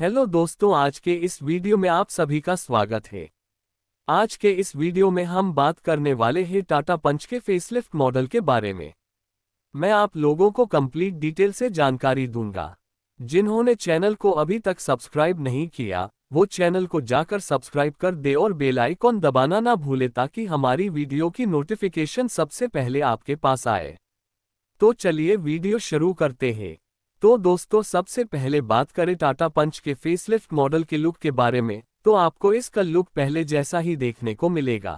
hello दोस्तों आज के इस वीडियो में आप सभी का स्वागत है आज के इस वीडियो में हम बात करने वाले हैं टाटा पंच के फेसलिफ्ट मॉडल के बारे में मैं आप लोगों को कंप्लीट डिटेल से जानकारी दूंगा जिन्होंने चैनल को अभी तक सब्सक्राइब नहीं किया वो चैनल को जाकर सब्सक्राइब कर दे और बेल आइकॉन दबाना ना भूले ताकि हमारी वीडियो की नोटिफिकेशन सबसे पहले आपके पास आए तो चलिए वीडियो शुरू करते हैं तो दोस्तों सबसे पहले बात करें टाटा पंच के फेसलिफ्ट मॉडल के लुक के बारे में तो आपको इसका लुक पहले जैसा ही देखने को मिलेगा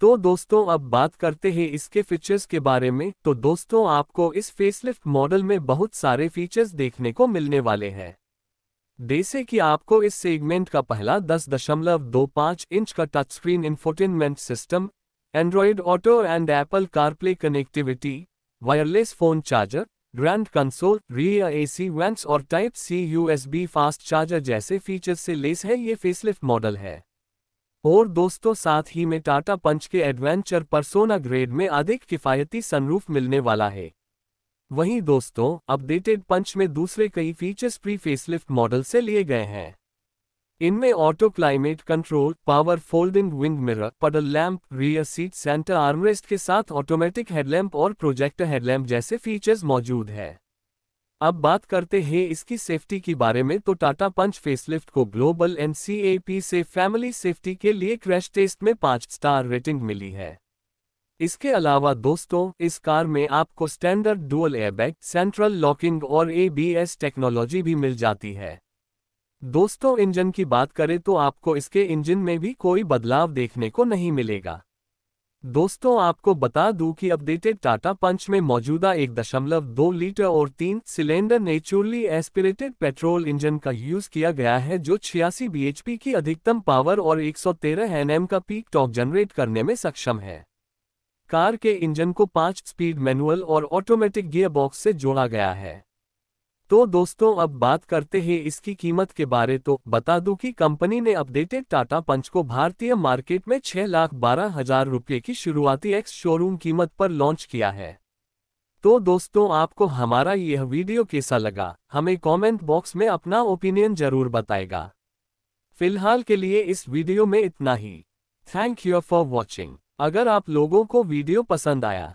तो दोस्तों अब बात करते हैं इसके फीचर्स के बारे में तो दोस्तों आपको इस फेसलिफ्ट मॉडल में बहुत सारे फीचर्स देखने को मिलने वाले हैं जैसे कि आपको इस सेगमेंट का पहला 10.25 इंच का touch screen infotainment system Android Auto and Apple CarPlay connectivity wireless phone charger grand console rear AC vents और type C USB fast charger जैसे फीचर्स से लेस है ये फेसलिफ्ट मॉडल है और दोस्तों साथ ही में टाटा पंच के एडवेंचर परसोना ग्रेड में अधिक किफ़ायती सनरूफ मिलने वाला है वहीं दोस्तों अपडेटेड पंच में दूसरे कई फीचर्स प्री फेसलिफ्ट मॉडल से लिए गए हैं इनमें auto climate control power folding wing wind mirror puddle lamp rear seat centre armrest के साथ ऑटोमेटिक हेडलैम्प और प्रोजेक्टर हेडलैम्प जैसे फीचर्स मौजूद हैं अब बात करते हैं इसकी सेफ्टी के बारे में तो टाटा पंच फेसलिफ्ट को ग्लोबल एन से फैमिली सेफ्टी के लिए क्रैश टेस्ट में पाँच स्टार रेटिंग मिली है इसके अलावा दोस्तों इस कार में आपको standard dual airbag central locking और एबीएस टेक्नोलॉजी भी मिल जाती है दोस्तों इंजन की बात करें तो आपको इसके इंजन में भी कोई बदलाव देखने को नहीं मिलेगा दोस्तों आपको बता दूं कि अपडेटेड टाटा पंच में मौजूदा एक दशमलव दो लीटर और तीन cylinder naturally aspirated petrol engine का यूज किया गया है जो छियासी बीएचपी की अधिकतम पावर और 113 एनएम का पीक टॉक जनरेट करने में सक्षम है कार के इंजन को पांच स्पीड मैनुअल और ऑटोमेटिक गियरबॉक्स से जोड़ा गया है तो दोस्तों अब बात करते हैं इसकी कीमत के बारे तो बता दूं कि कंपनी ने अपडेटेड टाटा पंच को भारतीय मार्केट में छह लाख बारह हजार रुपये की शुरुआती एक्स शोरूम कीमत पर लॉन्च किया है तो दोस्तों आपको हमारा यह वीडियो कैसा लगा हमें कमेंट बॉक्स में अपना ओपिनियन जरूर बताएगा फिलहाल के लिए इस वीडियो में इतना ही थैंक यू फॉर वॉचिंग अगर आप लोगों को वीडियो पसंद आया